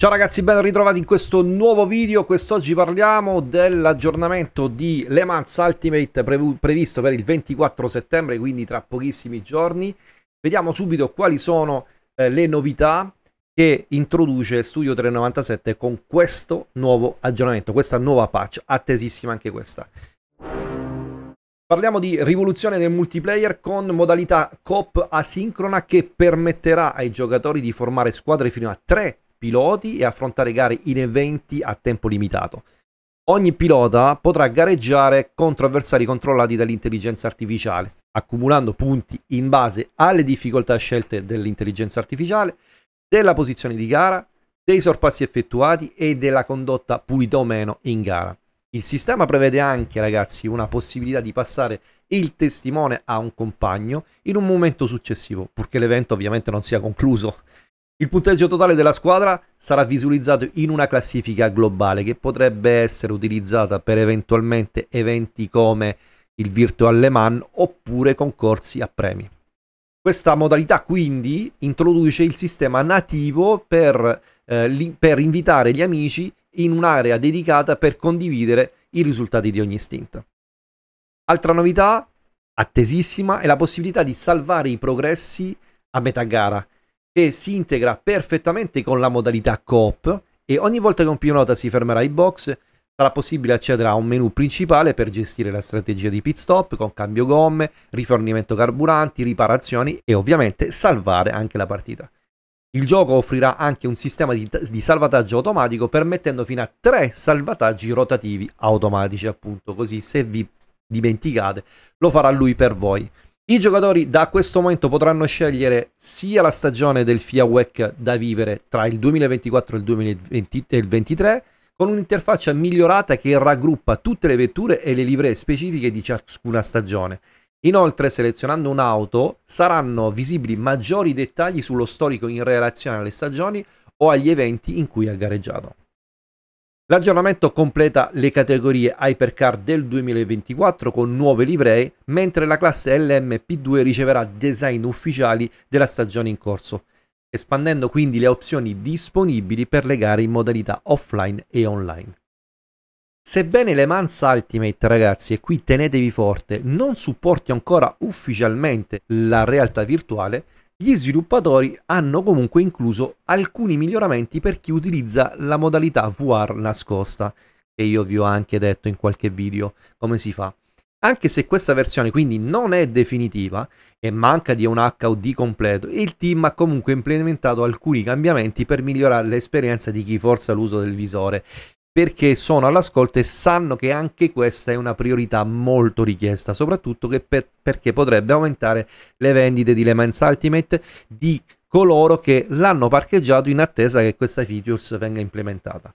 Ciao ragazzi, ben ritrovati in questo nuovo video. Quest'oggi parliamo dell'aggiornamento di Le Mans Ultimate previsto per il 24 settembre, quindi tra pochissimi giorni. Vediamo subito quali sono eh, le novità che introduce Studio 397 con questo nuovo aggiornamento, questa nuova patch, attesissima anche questa. Parliamo di rivoluzione del multiplayer con modalità COP asincrona che permetterà ai giocatori di formare squadre fino a 3 piloti e affrontare gare in eventi a tempo limitato. Ogni pilota potrà gareggiare contro avversari controllati dall'intelligenza artificiale, accumulando punti in base alle difficoltà scelte dell'intelligenza artificiale, della posizione di gara, dei sorpassi effettuati e della condotta pulita o meno in gara. Il sistema prevede anche, ragazzi, una possibilità di passare il testimone a un compagno in un momento successivo, purché l'evento ovviamente non sia concluso. Il punteggio totale della squadra sarà visualizzato in una classifica globale che potrebbe essere utilizzata per eventualmente eventi come il Virtual Le Mans oppure concorsi a premi. Questa modalità quindi introduce il sistema nativo per, eh, li, per invitare gli amici in un'area dedicata per condividere i risultati di ogni stint. Altra novità attesissima è la possibilità di salvare i progressi a metà gara che si integra perfettamente con la modalità coop e ogni volta che un pilota si fermerà i box sarà possibile accedere a un menu principale per gestire la strategia di pit stop con cambio gomme, rifornimento carburanti, riparazioni e ovviamente salvare anche la partita. Il gioco offrirà anche un sistema di, di, salvataggio automatico permettendo fino a tre salvataggi rotativi automatici, appunto, così se vi dimenticate lo farà lui per voi. I giocatori da questo momento potranno scegliere sia la stagione del FIA WEC da vivere tra il 2024 e il 2023 con un'interfaccia migliorata che raggruppa tutte le vetture e le livree specifiche di ciascuna stagione. Inoltre, selezionando un'auto, saranno visibili maggiori dettagli sullo storico in relazione alle stagioni o agli eventi in cui ha gareggiato. L'aggiornamento completa le categorie Hypercar del 2024 con nuove livree, mentre la classe LMP2 riceverà design ufficiali della stagione in corso, espandendo quindi le opzioni disponibili per le gare in modalità offline e online. Sebbene Le Mans Ultimate, ragazzi, e qui tenetevi forte, non supporti ancora ufficialmente la realtà virtuale, gli sviluppatori hanno comunque incluso alcuni miglioramenti per chi utilizza la modalità VR nascosta, che io vi ho anche detto in qualche video come si fa. Anche se questa versione quindi non è definitiva e manca di un HUD completo, il team ha comunque implementato alcuni cambiamenti per migliorare l'esperienza di chi forza l'uso del visore perché sono all'ascolto e sanno che anche questa è una priorità molto richiesta, soprattutto per, perché potrebbe aumentare le vendite di Lemons Ultimate di coloro che l'hanno parcheggiato in attesa che questa features venga implementata.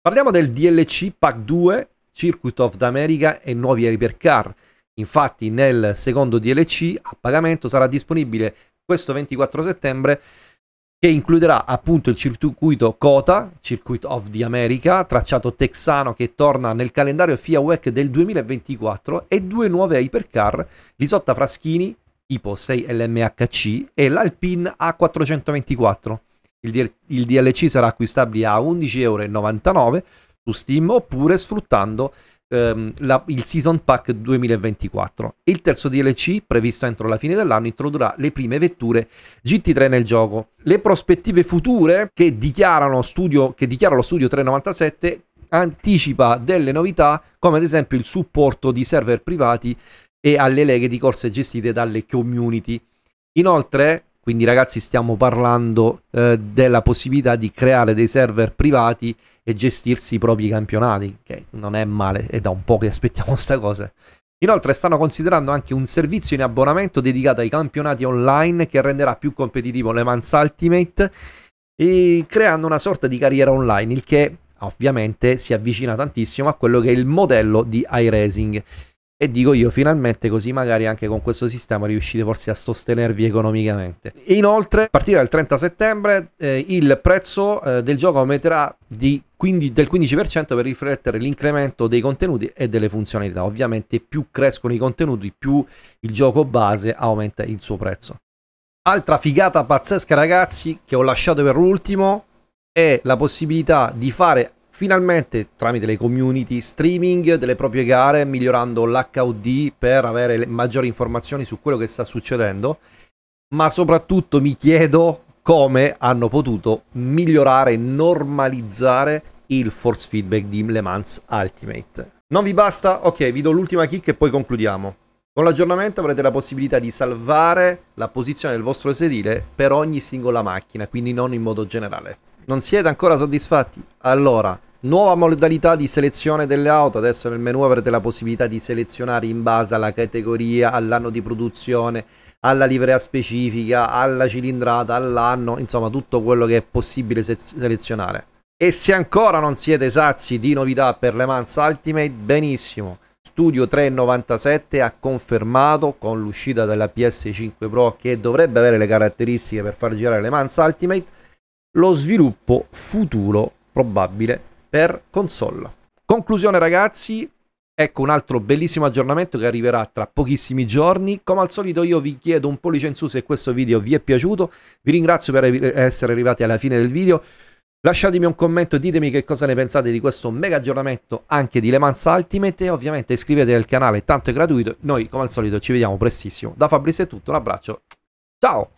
Parliamo del DLC Pack 2, Circuit of America e nuovi hypercar. Infatti nel secondo DLC a pagamento sarà disponibile questo 24 settembre che includerà appunto il circuito COTA, Circuit of the America, tracciato texano che torna nel calendario FIA WEC del 2024 e due nuove hypercar, l'Isotta Fraschini, tipo 6 LMHC e l'Alpine A424. Il, il DLC sarà acquistabile a 11,99€ su Steam oppure sfruttando ehm, la, il Season Pack 2024. Il terzo DLC, previsto entro la fine dell'anno, introdurrà le prime vetture GT3 nel gioco. Le prospettive future che, dichiarano studio, che dichiara lo studio 397 anticipa delle novità come ad esempio il supporto di server privati e alle leghe di corse gestite dalle community. Inoltre quindi ragazzi stiamo parlando eh, della possibilità di creare dei server privati e gestirsi i propri campionati, che non è male, è da un po' che aspettiamo questa cosa. Inoltre stanno considerando anche un servizio in abbonamento dedicato ai campionati online che renderà più competitivo Le Mans Ultimate e creando una sorta di carriera online, il che ovviamente si avvicina tantissimo a quello che è il modello di iRacing. E dico io, finalmente così magari anche con questo sistema riuscite forse a sostenervi economicamente. Inoltre, a partire dal 30 settembre, eh, il prezzo eh, del gioco aumenterà di 15, del 15% per riflettere l'incremento dei contenuti e delle funzionalità. Ovviamente più crescono i contenuti, più il gioco base aumenta il suo prezzo. Altra figata pazzesca ragazzi che ho lasciato per l'ultimo è la possibilità di fare finalmente tramite le community streaming delle proprie gare, migliorando l'HOD per avere maggiori informazioni su quello che sta succedendo, ma soprattutto mi chiedo come hanno potuto migliorare e normalizzare il force feedback di Le Mans Ultimate. Non vi basta? Ok, vi do l'ultima kick e poi concludiamo. Con l'aggiornamento avrete la possibilità di salvare la posizione del vostro sedile per ogni singola macchina, quindi non in modo generale. Non siete ancora soddisfatti? Allora, Nuova modalità di selezione delle auto, adesso nel menu avrete la possibilità di selezionare in base alla categoria, all'anno di produzione, alla livrea specifica, alla cilindrata, all'anno, insomma tutto quello che è possibile se selezionare. E se ancora non siete sazi di novità per Le Mans Ultimate, benissimo. Studio 397 ha confermato con l'uscita della PS5 Pro che dovrebbe avere le caratteristiche per far girare Le Mans Ultimate lo sviluppo futuro probabile per console. Conclusione ragazzi, Ecco un altro bellissimo aggiornamento che arriverà tra pochissimi giorni. Come al solito io vi chiedo un pollice in su se questo video vi è piaciuto. Vi ringrazio per eh, essere arrivati alla fine del video. Lasciatemi un commento, e ditemi che cosa ne pensate di questo mega aggiornamento anche di Le Mans Ultimate e ovviamente iscrivetevi al canale, tanto è gratuito. Noi come al solito ci vediamo prestissimo. Da Fabrizio è tutto, un abbraccio, ciao!